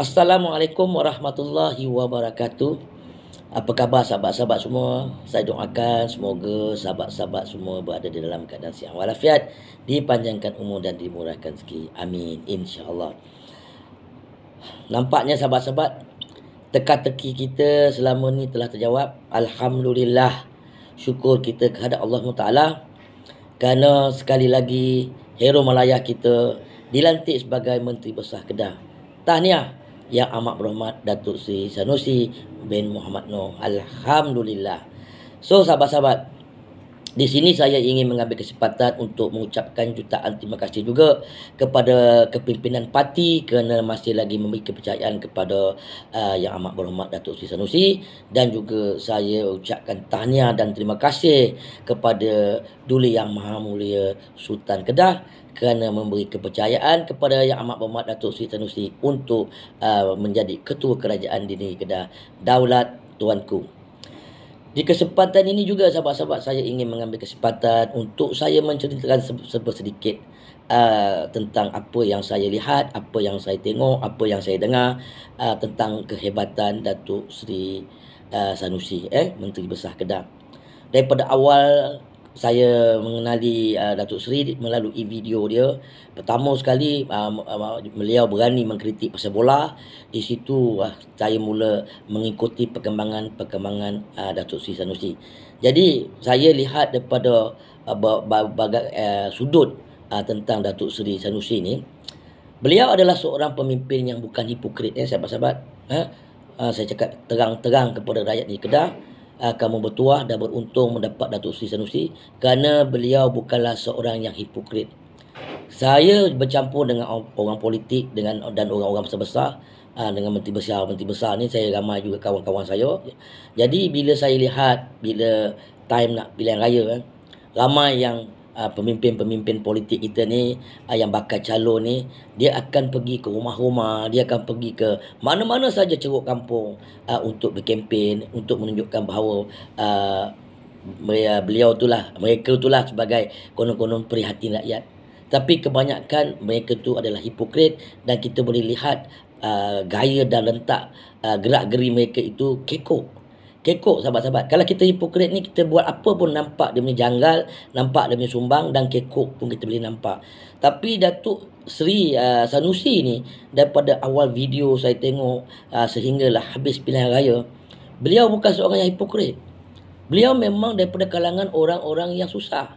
Assalamualaikum warahmatullahi wabarakatuh. Apa khabar sahabat-sahabat semua? Saya doakan semoga sahabat-sahabat semua berada di dalam keadaan sihat walafiat, dipanjangkan umur dan dimurahkan rezeki. Amin InsyaAllah. Nampaknya sahabat-sahabat teka-teki kita selama ni telah terjawab. Alhamdulillah. Syukur kita kepada Allah Taala kerana sekali lagi hero Malaya kita dilantik sebagai menteri besar Kedah. Tahniah yang Amat Berhormat Datuk Sri Sanusi bin Muhammad Noor. Alhamdulillah. So sahabat-sahabat, di sini saya ingin mengambil kesempatan untuk mengucapkan jutaan terima kasih juga kepada kepimpinan parti kerana masih lagi memberi kepercayaan kepada uh, Yang Amat Berhormat Datuk Sri Sanusi dan juga saya ucapkan tahniah dan terima kasih kepada Duli Yang Maha Mulia Sultan Kedah kerana memberi kepercayaan kepada Yang Amat Berhormat Datuk Seri Tanusi untuk uh, menjadi ketua kerajaan di negeri Kedah Daulat Tuanku. Di kesempatan ini juga sahabat-sahabat saya ingin mengambil kesempatan untuk saya menceritakan sebesar sedikit uh, tentang apa yang saya lihat, apa yang saya tengok, apa yang saya dengar uh, tentang kehebatan Datuk Seri uh, Sanusi, eh, Menteri Besar Kedah. Daripada awal saya mengenali uh, Datuk Seri melalui video dia. Pertama sekali uh, uh, beliau berani mengkritik pasal bola. Di situ uh, saya mula mengikuti perkembangan-perkembangan uh, Datuk Seri Sanusi. Jadi saya lihat daripada uh, berbagai uh, sudut uh, tentang Datuk Seri Sanusi ini, beliau adalah seorang pemimpin yang bukan hipokrit ya sahabat-sahabat. Eh? Uh, saya cakap terang-terang kepada rakyat di Kedah uh, kamu bertuah dan beruntung mendapat Datuk Seri Sanusi kerana beliau bukanlah seorang yang hipokrit. Saya bercampur dengan orang politik dengan dan orang-orang besar-besar uh, dengan menteri besar menteri besar ni saya ramai juga kawan-kawan saya. Jadi bila saya lihat bila time nak pilihan raya eh, ramai yang Ah, pemimpin-pemimpin politik kita ni uh, yang bakal calon ni dia akan pergi ke rumah-rumah dia akan pergi ke mana-mana saja ceruk kampung uh, untuk berkempen untuk menunjukkan bahawa uh, beliau itulah mereka itulah sebagai konon-konon prihatin rakyat tapi kebanyakan mereka tu adalah hipokrit dan kita boleh lihat uh, gaya dan lentak uh, gerak-geri mereka itu kekok Kekok sahabat-sahabat Kalau kita hipokrit ni Kita buat apa pun nampak Dia punya janggal Nampak dia punya sumbang Dan kekok pun kita boleh nampak Tapi Datuk Sri uh, Sanusi ni Daripada awal video saya tengok uh, Sehinggalah habis pilihan raya Beliau bukan seorang yang hipokrit Beliau memang daripada kalangan orang-orang yang susah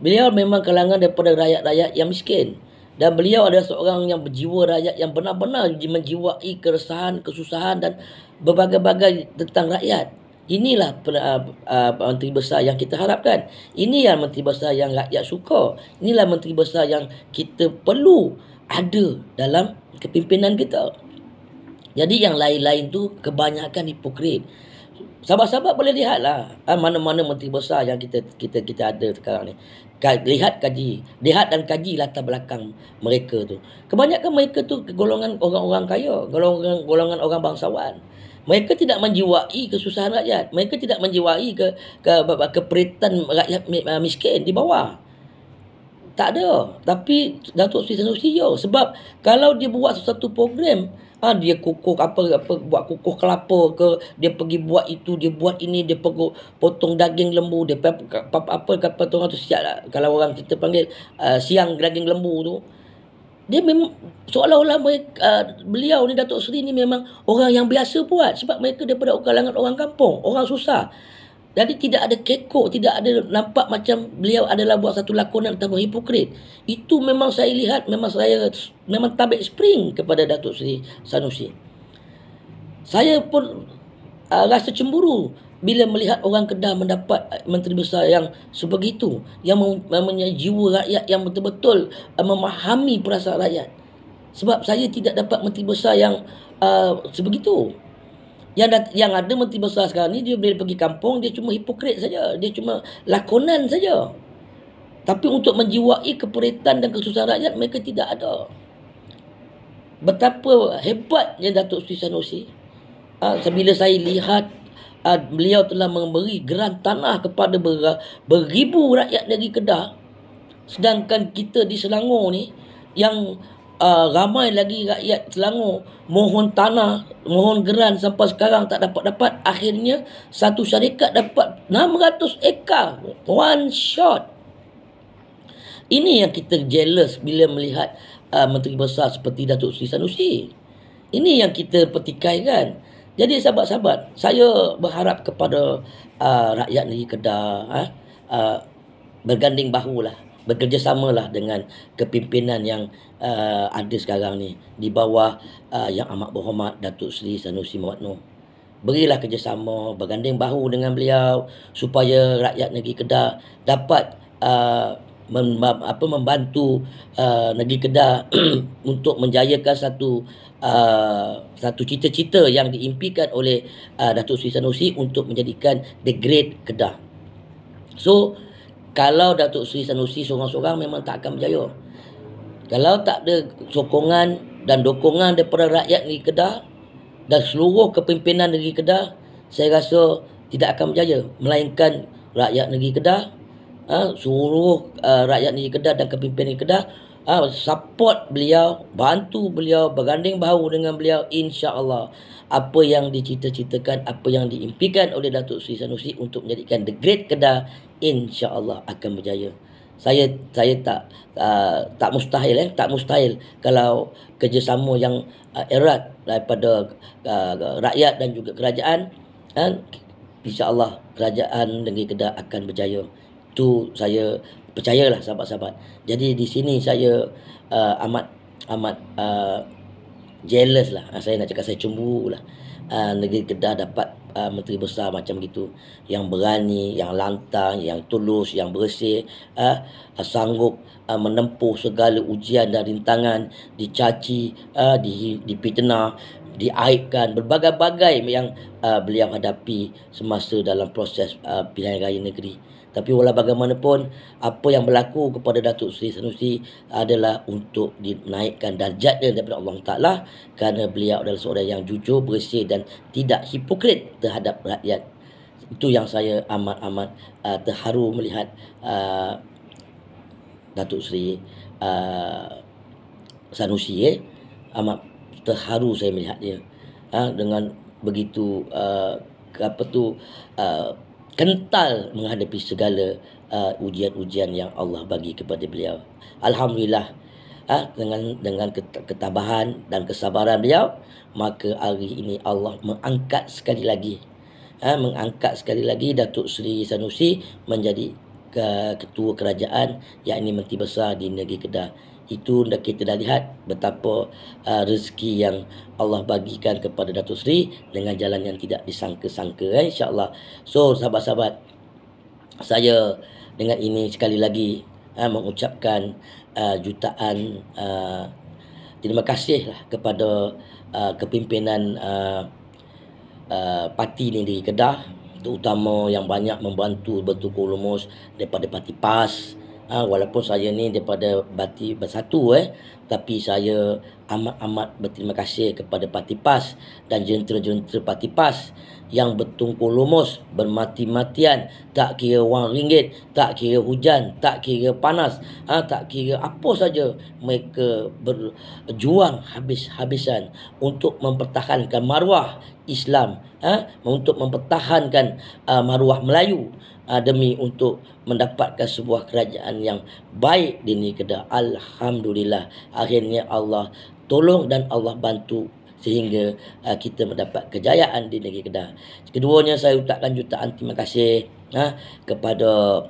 Beliau memang kalangan daripada rakyat-rakyat yang miskin dan beliau adalah seorang yang berjiwa rakyat yang benar-benar menjiwai keresahan, kesusahan dan berbagai-bagai tentang rakyat. Inilah uh, uh, menteri besar yang kita harapkan. Ini yang menteri besar yang rakyat suka. Inilah menteri besar yang kita perlu ada dalam kepimpinan kita. Jadi yang lain-lain tu kebanyakan hipokrit. Sahabat-sahabat boleh lihatlah uh, mana-mana menteri besar yang kita kita kita ada sekarang ni. Lihat kaji, lihat dan kaji latar belakang mereka tu. Kebanyakan mereka tu golongan orang-orang kaya, golongan golongan orang bangsawan mereka tidak menjiwai kesusahan rakyat mereka tidak menjiwai ke ke keperitan ke rakyat ah, miskin di bawah tak ada tapi Datuk Sri Sanusi yo sebab kalau dia buat sesuatu program ha, dia kukuh apa apa buat kukuh kelapa ke dia pergi buat itu dia buat ini dia pergi potong daging lembu dia apa apa kata orang tu siap lah. kalau orang kita panggil uh, siang daging lembu tu dia memang seolah-olah uh, beliau ni Datuk Seri ni memang orang yang biasa buat sebab mereka daripada kalangan orang kampung, orang susah. Jadi tidak ada kekok, tidak ada nampak macam beliau adalah buat satu lakonan atau hipokrit. Itu memang saya lihat, memang saya memang tabik spring kepada Datuk Seri Sanusi. Saya pun uh, rasa cemburu bila melihat orang Kedah mendapat eh, menteri besar yang sebegitu yang mempunyai jiwa rakyat yang betul-betul uh, memahami perasaan rakyat sebab saya tidak dapat menteri besar yang uh, sebegitu yang yang ada menteri besar sekarang ni dia bila pergi kampung dia cuma hipokrit saja dia cuma lakonan saja tapi untuk menjiwai keperitan dan kesusahan rakyat mereka tidak ada betapa hebatnya Datuk Sri Sanusi uh, ah, bila saya lihat uh, beliau telah memberi geran tanah kepada ber, beribu rakyat dari Kedah sedangkan kita di Selangor ni yang uh, ramai lagi rakyat Selangor mohon tanah mohon geran sampai sekarang tak dapat-dapat akhirnya satu syarikat dapat 600 ekar one shot ini yang kita jealous bila melihat uh, menteri besar seperti Datuk Seri Sanusi ini yang kita petikai kan jadi sahabat-sahabat, saya berharap kepada uh, rakyat negeri Kedah uh, uh, berganding bahulah, lah dengan kepimpinan yang uh, ada sekarang ni di bawah uh, Yang Amat Berhormat Datuk Seri Sanusi Muhammad Noor. Berilah kerjasama, berganding bahu dengan beliau supaya rakyat negeri Kedah dapat uh, mem, apa membantu uh, negeri Kedah untuk menjayakan satu uh, satu cita-cita yang diimpikan oleh uh, Datuk Seri Sanusi untuk menjadikan the great Kedah. So kalau Datuk Seri Sanusi seorang-seorang memang tak akan berjaya. Kalau tak ada sokongan dan dokongan daripada rakyat negeri Kedah dan seluruh kepimpinan negeri Kedah, saya rasa tidak akan berjaya melainkan rakyat negeri Kedah ha, suruh uh, rakyat negeri Kedah dan kepimpinan negeri Kedah ha, support beliau, bantu beliau, berganding bahu dengan beliau insya-Allah. Apa yang dicita-citakan, apa yang diimpikan oleh Datuk Seri Sanusi untuk menjadikan The Great Kedah insya-Allah akan berjaya. Saya saya tak uh, tak mustahil eh tak mustahil kalau kerjasama yang uh, erat daripada uh, rakyat dan juga kerajaan kan insya-Allah kerajaan negeri Kedah akan berjaya itu saya percayalah sahabat-sahabat. Jadi di sini saya uh, amat amat uh, jealous lah. Ah, saya nak cakap saya cemburu lah. Uh, ah, negeri Kedah dapat uh, menteri besar macam gitu yang berani, yang lantang, yang tulus, yang bersih, uh, uh, sanggup uh, menempuh segala ujian dan rintangan, dicaci, uh, di, dipitnah, diaibkan berbagai-bagai yang uh, beliau hadapi semasa dalam proses uh, pilihan raya negeri. Tapi wala bagaimanapun apa yang berlaku kepada Datuk Seri Sanusi adalah untuk dinaikkan darjatnya daripada Allah Taala kerana beliau adalah seorang yang jujur, bersih dan tidak hipokrit terhadap rakyat. Itu yang saya amat-amat uh, terharu melihat uh, Datuk Seri uh, Sanusi eh amat terharu saya melihat dia. Ha, dengan begitu uh, apa tu uh, kental menghadapi segala uh, ujian-ujian yang Allah bagi kepada beliau. Alhamdulillah uh, dengan dengan ketabahan dan kesabaran beliau maka hari ini Allah mengangkat sekali lagi uh, mengangkat sekali lagi Datuk Seri Sanusi menjadi uh, ketua kerajaan yakni menteri besar di negeri Kedah itu kita dah lihat betapa uh, rezeki yang Allah bagikan kepada Datuk Seri dengan jalan yang tidak disangka-sangka eh? insyaAllah so sahabat-sahabat saya dengan ini sekali lagi uh, mengucapkan uh, jutaan uh, terima kasih kepada uh, kepimpinan uh, uh, parti negeri Kedah terutama yang banyak membantu bertukar lumus daripada parti PAS uh, walaupun saya ni daripada Parti Bersatu eh tapi saya amat-amat berterima kasih kepada Parti PAS dan jentera-jentera Parti PAS yang bertungku lumus, bermati-matian, tak kira wang ringgit, tak kira hujan, tak kira panas, ha, tak kira apa saja mereka berjuang habis-habisan untuk mempertahankan maruah Islam, ha, untuk mempertahankan uh, maruah Melayu uh, demi untuk mendapatkan sebuah kerajaan yang baik di negeri Alhamdulillah, akhirnya Allah tolong dan Allah bantu sehingga uh, kita mendapat kejayaan di negeri Kedah. Keduanya saya ucapkan jutaan terima kasih uh, kepada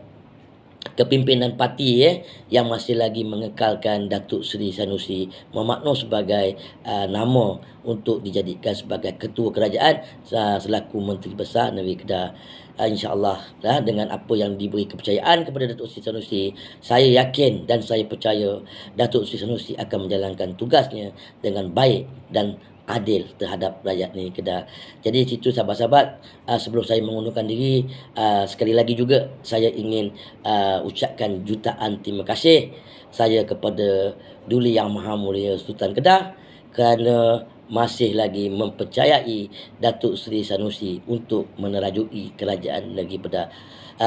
kepimpinan parti eh, yang masih lagi mengekalkan Datuk Seri Sanusi memakno sebagai uh, nama untuk dijadikan sebagai ketua kerajaan uh, selaku menteri besar negeri Kedah. Uh, InsyaAllah uh, dengan apa yang diberi kepercayaan kepada Datuk Seri Sanusi, saya yakin dan saya percaya Datuk Seri Sanusi akan menjalankan tugasnya dengan baik dan adil terhadap rakyat ni Kedah. Jadi situ sahabat-sahabat uh, sebelum saya mengundurkan diri uh, sekali lagi juga saya ingin uh, ucapkan jutaan terima kasih saya kepada Duli Yang Maha Mulia Sultan Kedah kerana masih lagi mempercayai Datuk Seri Sanusi untuk menerajui kerajaan negeri Kedah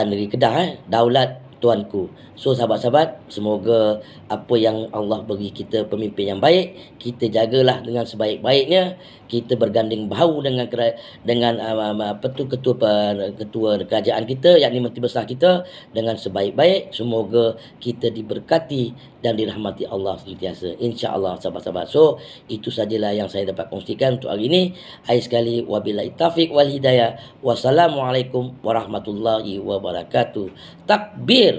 negeri Kedah eh, daulat Tuanku. So sahabat-sahabat, semoga apa yang Allah bagi kita pemimpin yang baik, kita jagalah dengan sebaik-baiknya, kita berganding bahu dengan dengan um, um, apa tu ketua ketua kerajaan kita yakni menteri besar kita dengan sebaik-baik. Semoga kita diberkati dan dirahmati Allah sentiasa. Insya-Allah sahabat-sahabat. So itu sajalah yang saya dapat kongsikan untuk hari ini. Akhir sekali wabillahi taufik wal hidayah. Wassalamualaikum warahmatullahi wabarakatuh. Takbir.